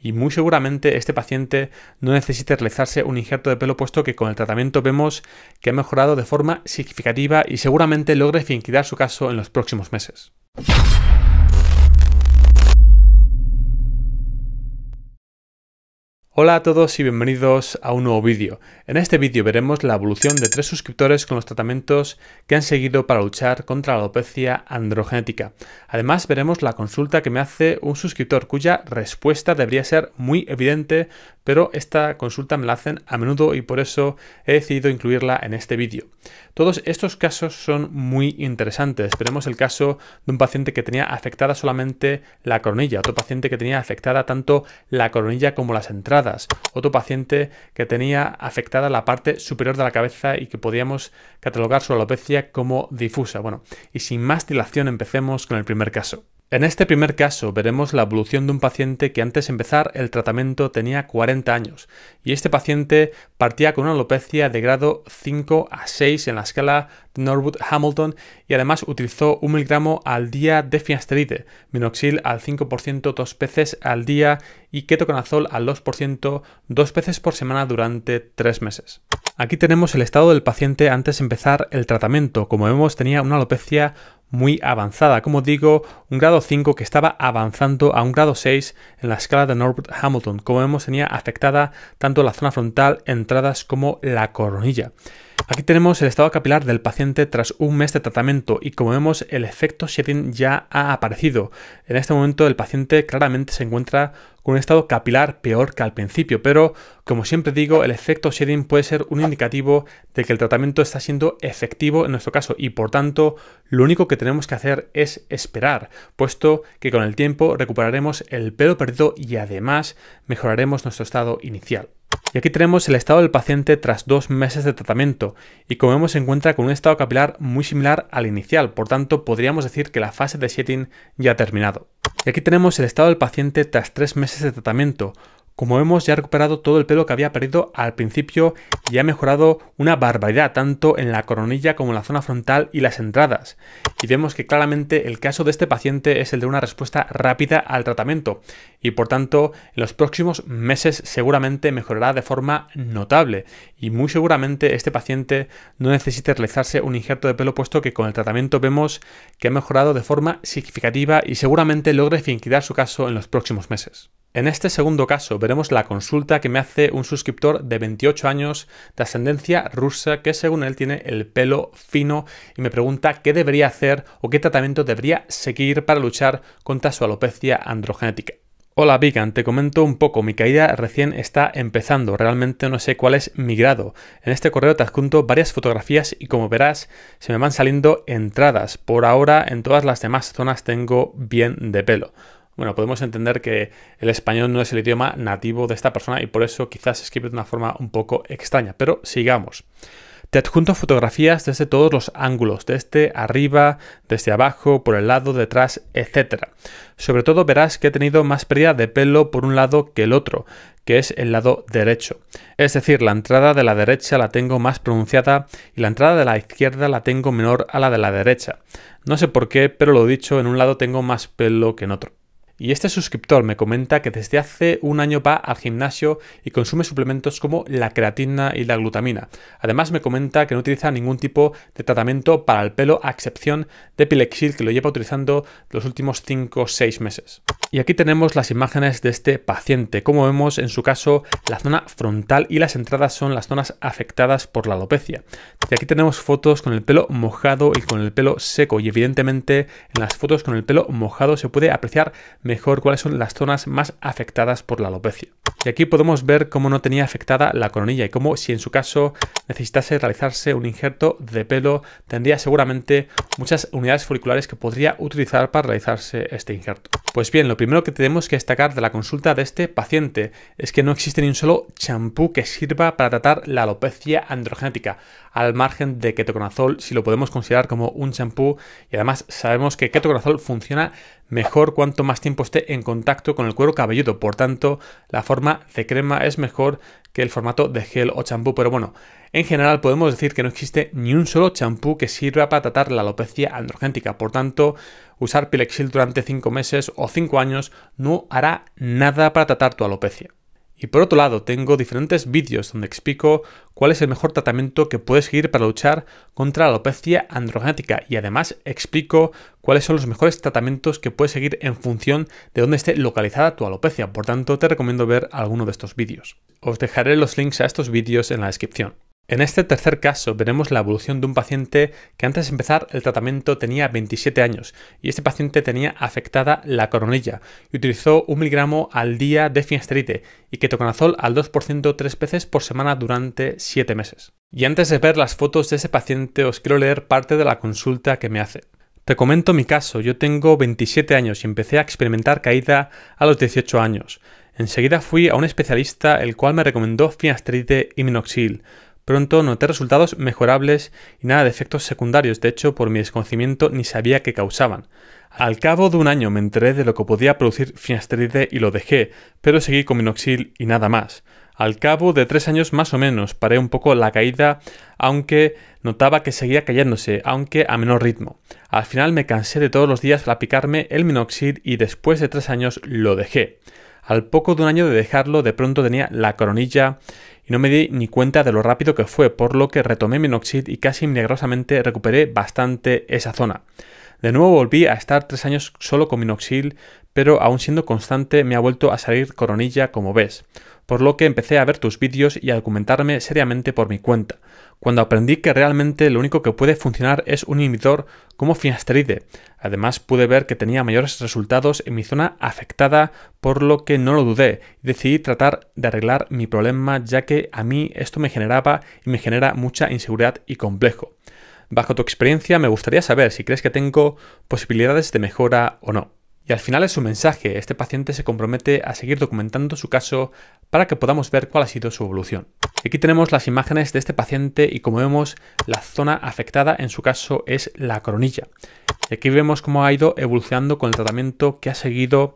Y muy seguramente este paciente no necesite realizarse un injerto de pelo puesto que con el tratamiento vemos que ha mejorado de forma significativa y seguramente logre finquilar su caso en los próximos meses. Hola a todos y bienvenidos a un nuevo vídeo. En este vídeo veremos la evolución de tres suscriptores con los tratamientos que han seguido para luchar contra la alopecia androgenética. Además veremos la consulta que me hace un suscriptor cuya respuesta debería ser muy evidente, pero esta consulta me la hacen a menudo y por eso he decidido incluirla en este vídeo. Todos estos casos son muy interesantes. Veremos el caso de un paciente que tenía afectada solamente la coronilla, otro paciente que tenía afectada tanto la coronilla como las entradas otro paciente que tenía afectada la parte superior de la cabeza y que podíamos catalogar su alopecia como difusa. Bueno, y sin más dilación empecemos con el primer caso. En este primer caso veremos la evolución de un paciente que antes de empezar el tratamiento tenía 40 años y este paciente partía con una alopecia de grado 5 a 6 en la escala Norwood-Hamilton y además utilizó un miligramo al día de finasteride, minoxil al 5% dos veces al día y ketoconazol al 2% dos veces por semana durante tres meses. Aquí tenemos el estado del paciente antes de empezar el tratamiento. Como vemos tenía una alopecia muy avanzada, como digo, un grado 5 que estaba avanzando a un grado 6 en la escala de Norbert Hamilton. Como vemos tenía afectada tanto la zona frontal, entradas como la coronilla. Aquí tenemos el estado capilar del paciente tras un mes de tratamiento y como vemos el efecto shedding ya ha aparecido. En este momento el paciente claramente se encuentra un estado capilar peor que al principio, pero como siempre digo, el efecto shedding puede ser un indicativo de que el tratamiento está siendo efectivo en nuestro caso y por tanto lo único que tenemos que hacer es esperar, puesto que con el tiempo recuperaremos el pelo perdido y además mejoraremos nuestro estado inicial. Y aquí tenemos el estado del paciente tras dos meses de tratamiento y como vemos se encuentra con un estado capilar muy similar al inicial, por tanto podríamos decir que la fase de shedding ya ha terminado. Y aquí tenemos el estado del paciente tras tres meses de tratamiento, como vemos, ya ha recuperado todo el pelo que había perdido al principio y ha mejorado una barbaridad, tanto en la coronilla como en la zona frontal y las entradas. Y vemos que claramente el caso de este paciente es el de una respuesta rápida al tratamiento y por tanto en los próximos meses seguramente mejorará de forma notable y muy seguramente este paciente no necesite realizarse un injerto de pelo puesto que con el tratamiento vemos que ha mejorado de forma significativa y seguramente logre finiquitar su caso en los próximos meses. En este segundo caso veremos la consulta que me hace un suscriptor de 28 años de ascendencia rusa que según él tiene el pelo fino y me pregunta qué debería hacer o qué tratamiento debería seguir para luchar contra su alopecia androgenética. Hola Vigan, te comento un poco, mi caída recién está empezando, realmente no sé cuál es mi grado. En este correo te adjunto varias fotografías y como verás se me van saliendo entradas. Por ahora en todas las demás zonas tengo bien de pelo bueno, podemos entender que el español no es el idioma nativo de esta persona y por eso quizás escribe de una forma un poco extraña. Pero sigamos. Te adjunto fotografías desde todos los ángulos, desde arriba, desde abajo, por el lado, detrás, etc. Sobre todo verás que he tenido más pérdida de pelo por un lado que el otro, que es el lado derecho. Es decir, la entrada de la derecha la tengo más pronunciada y la entrada de la izquierda la tengo menor a la de la derecha. No sé por qué, pero lo dicho, en un lado tengo más pelo que en otro. Y este suscriptor me comenta que desde hace un año va al gimnasio y consume suplementos como la creatina y la glutamina. Además me comenta que no utiliza ningún tipo de tratamiento para el pelo a excepción de Pilexil que lo lleva utilizando los últimos 5 o 6 meses. Y aquí tenemos las imágenes de este paciente. Como vemos en su caso la zona frontal y las entradas son las zonas afectadas por la alopecia. Y aquí tenemos fotos con el pelo mojado y con el pelo seco y evidentemente en las fotos con el pelo mojado se puede apreciar mejor cuáles son las zonas más afectadas por la alopecia. Y aquí podemos ver cómo no tenía afectada la coronilla y cómo si en su caso necesitase realizarse un injerto de pelo tendría seguramente muchas unidades foliculares que podría utilizar para realizarse este injerto. Pues bien, lo primero que tenemos que destacar de la consulta de este paciente es que no existe ni un solo champú que sirva para tratar la alopecia androgenética, al margen de ketoconazol si lo podemos considerar como un champú y además sabemos que ketoconazol funciona mejor cuanto más tiempo esté en contacto con el cuero cabelludo. Por tanto, la forma de crema es mejor que el formato de gel o champú. Pero bueno, en general podemos decir que no existe ni un solo champú que sirva para tratar la alopecia androgénica. Por tanto, usar Pilexil durante 5 meses o 5 años no hará nada para tratar tu alopecia. Y por otro lado, tengo diferentes vídeos donde explico cuál es el mejor tratamiento que puedes seguir para luchar contra la alopecia androgenética y además explico cuáles son los mejores tratamientos que puedes seguir en función de dónde esté localizada tu alopecia. Por tanto, te recomiendo ver alguno de estos vídeos. Os dejaré los links a estos vídeos en la descripción. En este tercer caso veremos la evolución de un paciente que antes de empezar el tratamiento tenía 27 años y este paciente tenía afectada la coronilla y utilizó un miligramo al día de finasteride y ketoconazol al 2% tres veces por semana durante 7 meses. Y antes de ver las fotos de ese paciente os quiero leer parte de la consulta que me hace. Te comento mi caso, yo tengo 27 años y empecé a experimentar caída a los 18 años. Enseguida fui a un especialista el cual me recomendó finasteride y minoxidil. Pronto noté resultados mejorables y nada de efectos secundarios, de hecho por mi desconocimiento ni sabía qué causaban. Al cabo de un año me enteré de lo que podía producir finasteride y lo dejé, pero seguí con minoxil y nada más. Al cabo de tres años más o menos paré un poco la caída, aunque notaba que seguía cayéndose, aunque a menor ritmo. Al final me cansé de todos los días picarme el minoxil y después de tres años lo dejé. Al poco de un año de dejarlo, de pronto tenía la coronilla y no me di ni cuenta de lo rápido que fue, por lo que retomé minoxid y casi milagrosamente recuperé bastante esa zona. De nuevo volví a estar tres años solo con Minoxidil, pero aún siendo constante me ha vuelto a salir coronilla como ves, por lo que empecé a ver tus vídeos y a documentarme seriamente por mi cuenta, cuando aprendí que realmente lo único que puede funcionar es un inhibidor como finasteride. Además pude ver que tenía mayores resultados en mi zona afectada, por lo que no lo dudé y decidí tratar de arreglar mi problema ya que a mí esto me generaba y me genera mucha inseguridad y complejo. Bajo tu experiencia me gustaría saber si crees que tengo posibilidades de mejora o no. Y al final es su mensaje, este paciente se compromete a seguir documentando su caso para que podamos ver cuál ha sido su evolución. Aquí tenemos las imágenes de este paciente y como vemos la zona afectada en su caso es la coronilla. aquí vemos cómo ha ido evolucionando con el tratamiento que ha seguido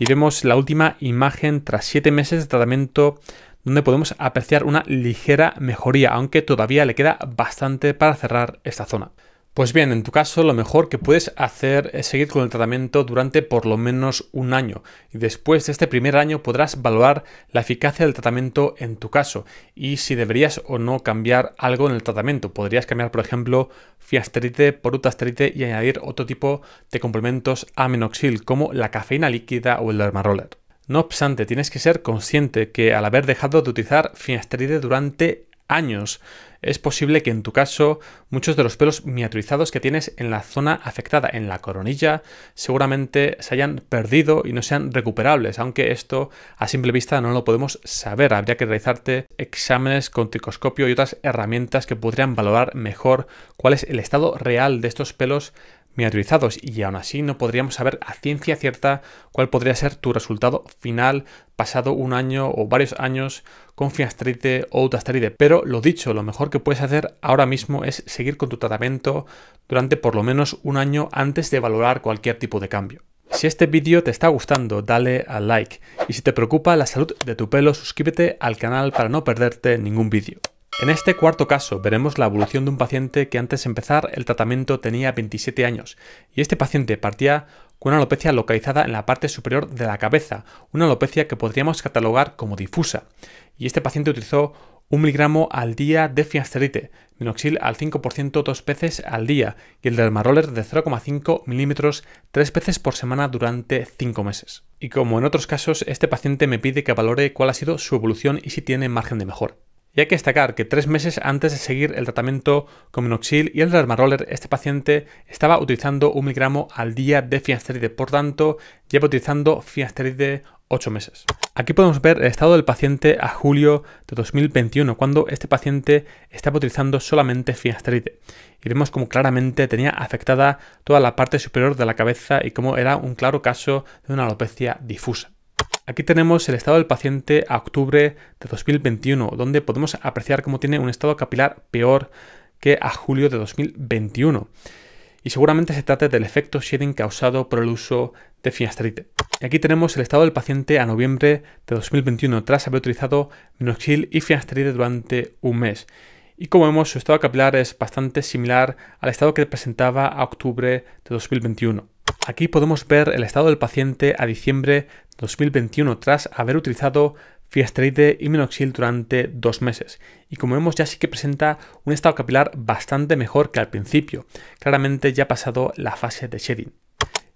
y vemos la última imagen tras 7 meses de tratamiento donde podemos apreciar una ligera mejoría, aunque todavía le queda bastante para cerrar esta zona. Pues bien, en tu caso lo mejor que puedes hacer es seguir con el tratamiento durante por lo menos un año y después de este primer año podrás valorar la eficacia del tratamiento en tu caso y si deberías o no cambiar algo en el tratamiento. Podrías cambiar, por ejemplo, fiasterite por utasterite y añadir otro tipo de complementos aminoxil como la cafeína líquida o el dermaroller. No obstante, tienes que ser consciente que al haber dejado de utilizar finasteride durante años. Es posible que en tu caso muchos de los pelos miatrizados que tienes en la zona afectada, en la coronilla, seguramente se hayan perdido y no sean recuperables, aunque esto a simple vista no lo podemos saber. Habría que realizarte exámenes con tricoscopio y otras herramientas que podrían valorar mejor cuál es el estado real de estos pelos miniaturizados y aún así no podríamos saber a ciencia cierta cuál podría ser tu resultado final pasado un año o varios años con finasteride o utasteride. Pero lo dicho, lo mejor que puedes hacer ahora mismo es seguir con tu tratamiento durante por lo menos un año antes de valorar cualquier tipo de cambio. Si este vídeo te está gustando, dale al like. Y si te preocupa la salud de tu pelo, suscríbete al canal para no perderte ningún vídeo. En este cuarto caso veremos la evolución de un paciente que antes de empezar el tratamiento tenía 27 años y este paciente partía con una alopecia localizada en la parte superior de la cabeza, una alopecia que podríamos catalogar como difusa. Y este paciente utilizó un miligramo al día de finasteride, minoxil al 5% dos veces al día y el dermaroller de 0,5 milímetros tres veces por semana durante 5 meses. Y como en otros casos, este paciente me pide que valore cuál ha sido su evolución y si tiene margen de mejor y hay que destacar que tres meses antes de seguir el tratamiento con minoxil y el dermaroller, este paciente estaba utilizando un miligramo al día de finasteride. Por tanto, lleva utilizando finasteride ocho meses. Aquí podemos ver el estado del paciente a julio de 2021, cuando este paciente estaba utilizando solamente finasteride. Y vemos como claramente tenía afectada toda la parte superior de la cabeza y cómo era un claro caso de una alopecia difusa. Aquí tenemos el estado del paciente a octubre de 2021, donde podemos apreciar cómo tiene un estado capilar peor que a julio de 2021. Y seguramente se trate del efecto shedding causado por el uso de finasteride. Y aquí tenemos el estado del paciente a noviembre de 2021, tras haber utilizado minoxil y finasteride durante un mes. Y como vemos, su estado capilar es bastante similar al estado que presentaba a octubre de 2021. Aquí podemos ver el estado del paciente a diciembre 2021 tras haber utilizado fiasteride y minoxil durante dos meses. Y como vemos ya sí que presenta un estado capilar bastante mejor que al principio. Claramente ya ha pasado la fase de shedding.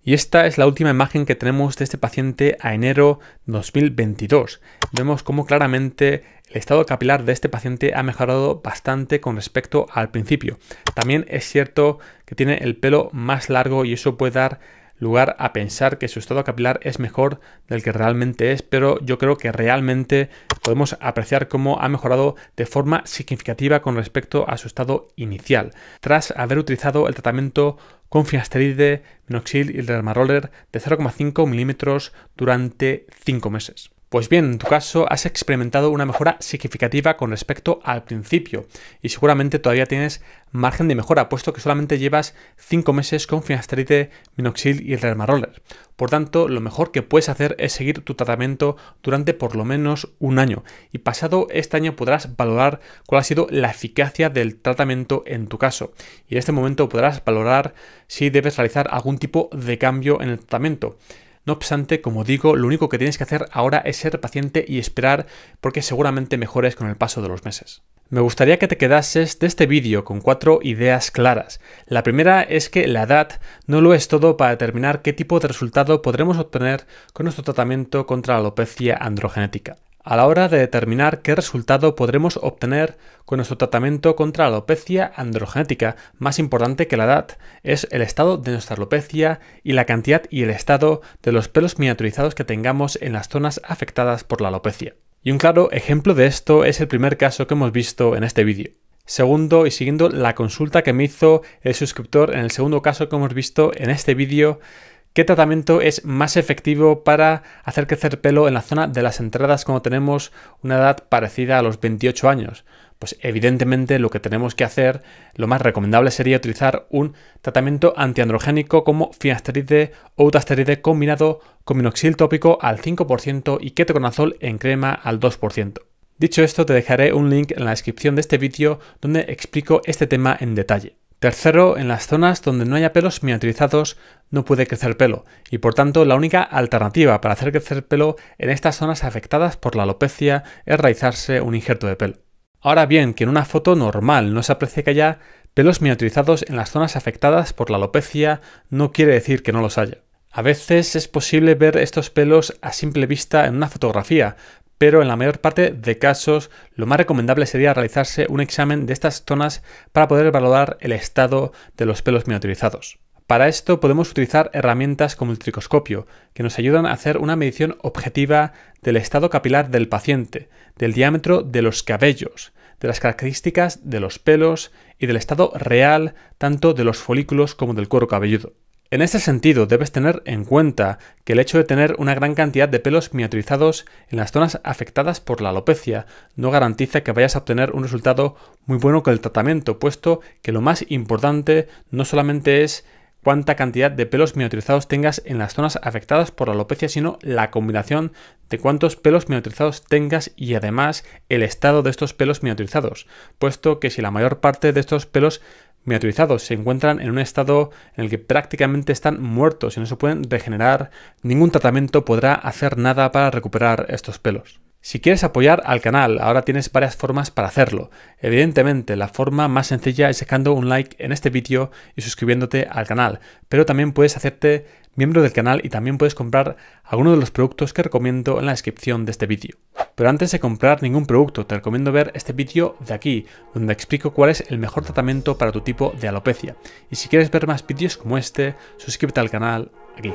Y esta es la última imagen que tenemos de este paciente a enero 2022. Vemos cómo claramente el estado capilar de este paciente ha mejorado bastante con respecto al principio. También es cierto que tiene el pelo más largo y eso puede dar lugar a pensar que su estado capilar es mejor del que realmente es, pero yo creo que realmente podemos apreciar cómo ha mejorado de forma significativa con respecto a su estado inicial, tras haber utilizado el tratamiento con finasteride, minoxil y dermaroller de 0,5 milímetros durante 5 meses. Pues bien, en tu caso has experimentado una mejora significativa con respecto al principio y seguramente todavía tienes margen de mejora, puesto que solamente llevas 5 meses con finasteride, minoxil y remaroller. Por tanto, lo mejor que puedes hacer es seguir tu tratamiento durante por lo menos un año y pasado este año podrás valorar cuál ha sido la eficacia del tratamiento en tu caso y en este momento podrás valorar si debes realizar algún tipo de cambio en el tratamiento. No obstante, como digo, lo único que tienes que hacer ahora es ser paciente y esperar porque seguramente mejores con el paso de los meses. Me gustaría que te quedases de este vídeo con cuatro ideas claras. La primera es que la edad no lo es todo para determinar qué tipo de resultado podremos obtener con nuestro tratamiento contra la alopecia androgenética a la hora de determinar qué resultado podremos obtener con nuestro tratamiento contra la alopecia androgenética. Más importante que la edad es el estado de nuestra alopecia y la cantidad y el estado de los pelos miniaturizados que tengamos en las zonas afectadas por la alopecia. Y un claro ejemplo de esto es el primer caso que hemos visto en este vídeo. Segundo, y siguiendo la consulta que me hizo el suscriptor en el segundo caso que hemos visto en este vídeo, ¿Qué tratamiento es más efectivo para hacer crecer pelo en la zona de las entradas cuando tenemos una edad parecida a los 28 años? Pues evidentemente lo que tenemos que hacer, lo más recomendable sería utilizar un tratamiento antiandrogénico como finasteride o utasteride combinado con minoxil tópico al 5% y ketoconazol en crema al 2%. Dicho esto, te dejaré un link en la descripción de este vídeo donde explico este tema en detalle. Tercero, en las zonas donde no haya pelos miniaturizados no puede crecer pelo y por tanto la única alternativa para hacer crecer pelo en estas zonas afectadas por la alopecia es realizarse un injerto de pelo. Ahora bien, que en una foto normal no se aprecie que haya pelos miniaturizados en las zonas afectadas por la alopecia no quiere decir que no los haya. A veces es posible ver estos pelos a simple vista en una fotografía, pero en la mayor parte de casos lo más recomendable sería realizarse un examen de estas zonas para poder valorar el estado de los pelos miniaturizados. Para esto podemos utilizar herramientas como el tricoscopio, que nos ayudan a hacer una medición objetiva del estado capilar del paciente, del diámetro de los cabellos, de las características de los pelos y del estado real tanto de los folículos como del cuero cabelludo. En este sentido, debes tener en cuenta que el hecho de tener una gran cantidad de pelos miniaturizados en las zonas afectadas por la alopecia no garantiza que vayas a obtener un resultado muy bueno con el tratamiento, puesto que lo más importante no solamente es cuánta cantidad de pelos miniaturizados tengas en las zonas afectadas por la alopecia, sino la combinación de cuántos pelos miniaturizados tengas y además el estado de estos pelos miniaturizados, puesto que si la mayor parte de estos pelos miniaturizados, se encuentran en un estado en el que prácticamente están muertos y no se pueden regenerar, ningún tratamiento podrá hacer nada para recuperar estos pelos. Si quieres apoyar al canal, ahora tienes varias formas para hacerlo. Evidentemente, la forma más sencilla es dejando un like en este vídeo y suscribiéndote al canal, pero también puedes hacerte miembro del canal y también puedes comprar alguno de los productos que recomiendo en la descripción de este vídeo. Pero antes de comprar ningún producto te recomiendo ver este vídeo de aquí, donde explico cuál es el mejor tratamiento para tu tipo de alopecia. Y si quieres ver más vídeos como este, suscríbete al canal aquí.